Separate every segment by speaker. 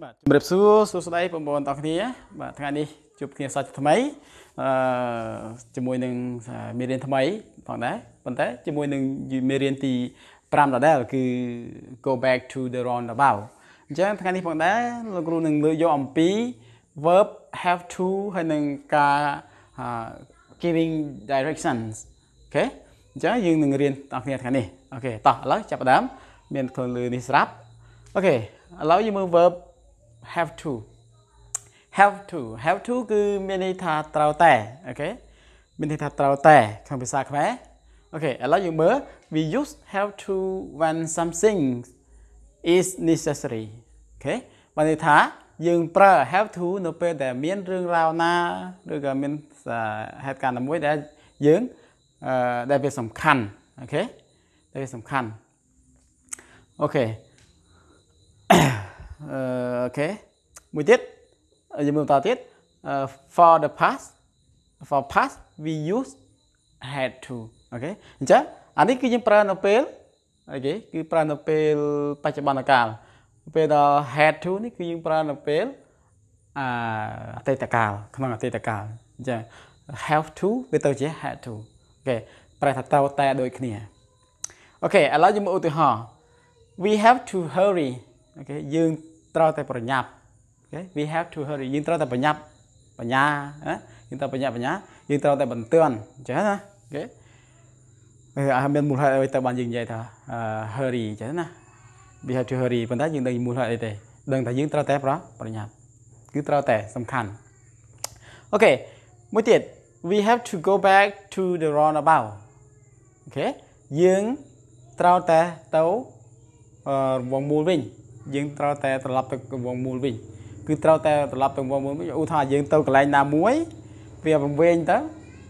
Speaker 1: បាទជំរាបសួរសួស្តីបងប្អូនទាំងគ្នាបាទថ្ងៃនេះជួបគ្នាសាច់ថ្មីអឺជាមួយនឹងមេរៀនថ្មី ផងដែរប៉ុន្តែជាមួយនឹងមេរៀនទី5ដដែលគឺ go back to the roundabout អញ្ចឹងថ្ងៃនេះផងដែរលោកគ្រូនឹងលើកយកអំពី verb have to ហើយនឹងការ giving directions អូខេអញ្ចឹងយើងនឹងរៀនទាំងគ្នា ថ្ងៃនេះអូខេតោះឥឡូវចាប់ផ្ដើមមានខ្លួនលើនេះស្រាប់អូខេឥឡូវយើងមើល verb have to have to have to គឺមានន័យថាត្រូវតែអូខេមានន័យថាត្រូវតែក្នុងភាសាខ្មែរអូខេឥឡូវយើងមើល we use have to when something is necessary អូខេបានន័យថាយើងប្រើ have to នៅពេលដែលមានរឿងរ៉ាវណាឬក៏មានហេតុការណ៍ណាមួយដែលយើងដែលវាសំខាន់អូខេដែលវាសំខាន់អូខេអូខេមួយទៀតយើងមើលតទៀត for the past for past we use had to អូខេអញ្ចឹងអានេះគឺយើងប្រើនៅពេលអូខេគឺប្រើនៅពេលបច្ចុប្បន្នកាលពេលដល់ had to នេះគឺយើងប្រើនៅពេលអតីតកាលក្នុងអតីតកាលអញ្ចឹង have to វាទៅជា had to អូខេប្រែថាត្រូវតែដូចគ្នាអូខេឥឡូវយើងមើលឧទាហរណ៍ we have to hurry អូខេយើងត្រូវតែប្រញាប់ okay we have to hurry យើងត្រូវតែប្រញាប់បញ្ញាណាយើងត្រូវប្រញាប់បញ្ញាយើងត្រូវតែបន្ទឿនអញ្ចឹងណា okay អឺមានមូលហេតុអីទៅបានយើងនិយាយថា hurry អញ្ចឹងណា we have to hurry ប៉ុន្តែយើងដឹងមូលហេតុអីទេដឹងថាយើងត្រូវតែប្រប្រញាប់គឺត្រូវតែសំខាន់អូខេមួយទៀត we have to go back to the roundabout អូខេយើងត្រូវតែទៅរង្វង់មូលវិញយើងត្រូវតែត្រឡប់ទៅកង្វងមូលវិញគឺត្រូវតែត្រឡប់ទៅកង្វងមូលវិញឧទាហរណ៍យើងទៅកន្លែងណាមួយវាវង្វេងទៅ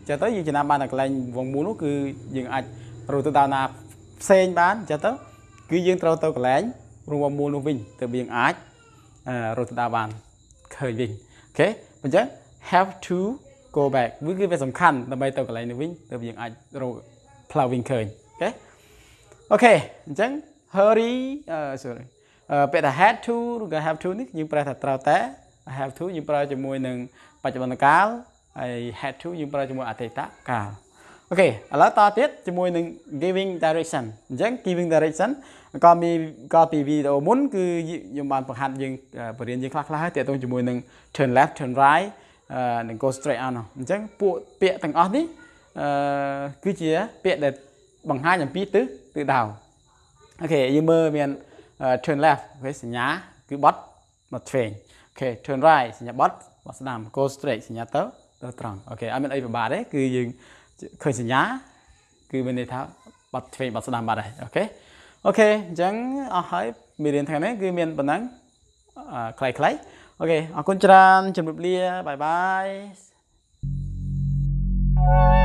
Speaker 1: ចឹងទៅយើងចំណាំបានតែកន្លែងវងមូលនោះគឺយើងអាចរត់ទៅដល់ណាផ្សេងបានចឹងទៅគឺយើងត្រូវទៅកន្លែងរួមមូលនោះវិញទើបយើងអាចរត់ទៅដល់បានឃើញវិញអូខេអញ្ចឹង have to go back វាគឺវាសំខាន់ដើម្បីទៅកន្លែងនេះវិញទើបយើងអាចរកផ្លូវវិញឃើញអូខេអូខេអញ្ចឹង hurry អឺ sorry ពាក្យថា had to ឬក៏ have to នេះយើងប្រែថាត្រូវតែ have to យើងប្រើជាមួយនឹងបច្ចុប្បន្នកាលហើយ had to យើងប្រើជាមួយអតីតកាលអូខេឥឡូវតទៀតជាមួយនឹង giving direction អញ្ចឹង giving direction ក៏មានក៏ពីវីដេអូមុនគឺខ្ញុំបានបង្ហាត់យើងបរៀនយើងខ្លះខ្លះហើយទាក់ទងជាមួយនឹង turn left turn right នឹង go straight on អញ្ចឹងពួកពាក្យទាំងអស់នេះគឺជាពាក្យដែលបង្ហាញអំពីទិសទិសដៅអូខេយើងមើលមាន turn left វាសញ្ញាគឺបត់មកឆ្វេងអូខេ turn right សញ្ញាបត់បត់ស្ដាំ go straight សញ្ញាទៅទៅត្រង់អូខេអត់មានអីពិបាកទេគឺយើងឃើញសញ្ញាគឺមានន័យថាបត់ឆ្វេងបត់ស្ដាំបាត់ហើយអូខេអូខេអញ្ចឹងអស់ហើយមេរៀនថ្ងៃនេះគឺមានប៉ុណ្ណឹងខ្លីៗអូខេអរគុណច្រើនជម្រាបលាបាយបាយ thank you